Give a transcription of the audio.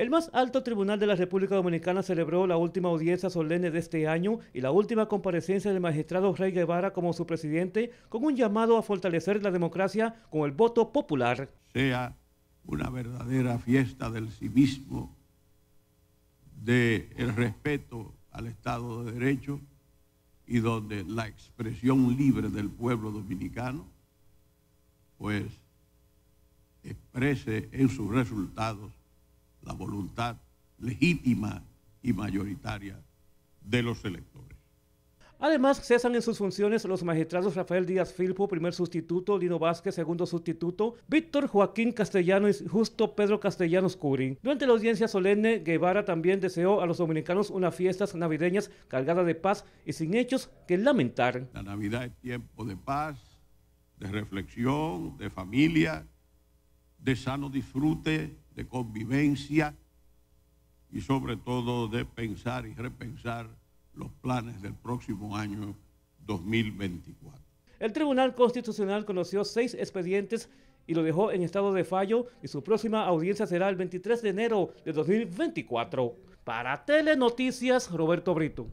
El más alto tribunal de la República Dominicana celebró la última audiencia solemne de este año y la última comparecencia del magistrado Rey Guevara como su presidente con un llamado a fortalecer la democracia con el voto popular. Sea una verdadera fiesta del civismo, del de respeto al Estado de Derecho y donde la expresión libre del pueblo dominicano pues exprese en sus resultados la voluntad legítima y mayoritaria de los electores. Además, cesan en sus funciones los magistrados Rafael Díaz Filpo, primer sustituto, Lino Vázquez, segundo sustituto, Víctor Joaquín Castellano y Justo Pedro Castellanos Curín Durante la audiencia solemne, Guevara también deseó a los dominicanos unas fiestas navideñas cargadas de paz y sin hechos que lamentar. La Navidad es tiempo de paz, de reflexión, de familia, de sano disfrute de convivencia y sobre todo de pensar y repensar los planes del próximo año 2024. El Tribunal Constitucional conoció seis expedientes y lo dejó en estado de fallo y su próxima audiencia será el 23 de enero de 2024. Para Telenoticias, Roberto Brito.